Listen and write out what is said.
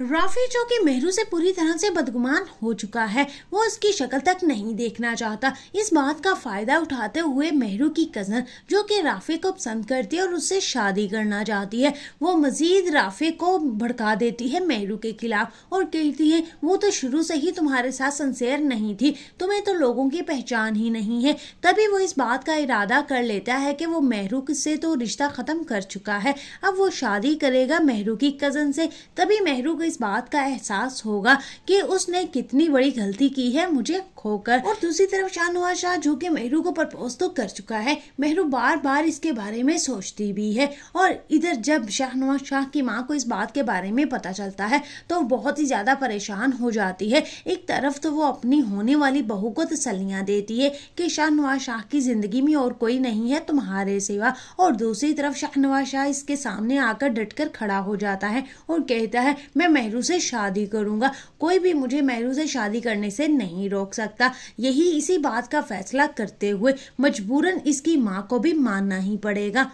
राफी जो कि मेहरू से पूरी तरह से बदगुमान हो चुका है वो उसकी शक्ल तक नहीं देखना चाहता इस बात का फ़ायदा उठाते हुए मेहरू की कज़न जो कि राफी को पसंद करती है और उससे शादी करना चाहती है वो मज़ीद राफी को भड़का देती है मेहरू के खिलाफ और कहती है वो तो शुरू से ही तुम्हारे साथ सनसेर नहीं थी तुम्हें तो लोगों की पहचान ही नहीं है तभी वो इस बात का इरादा कर लेता है कि वो मेहरू से तो रिश्ता ख़त्म कर चुका है अब वो शादी करेगा मेहरू की कज़न से तभी मेहरू इस बात का एहसास होगा कि उसने कितनी बड़ी गलती की है मुझे खोकर और दूसरी तरफ शाहनवाज शाह जो कि मेहरू को प्रपोज तो कर चुका है मेहरू बार बार इसके बारे में सोचती भी है और इधर जब शाहनवाज शाह की माँ को इस बात के बारे में पता चलता है तो बहुत ही ज़्यादा परेशान हो जाती है एक तरफ तो वो अपनी होने वाली बहू को तसलियाँ देती है कि शाहनवाज शाह की ज़िंदगी में और कोई नहीं है तुम्हारे सिवा और दूसरी तरफ शाहनवाज शाह इसके सामने आकर डटकर खड़ा हो जाता है और कहता है मैं मेहरू से शादी करूंगा कोई भी मुझे मेहरू से शादी करने से नहीं रोक सकता यही इसी बात का फैसला करते हुए मजबूरन इसकी माँ को भी मानना ही पड़ेगा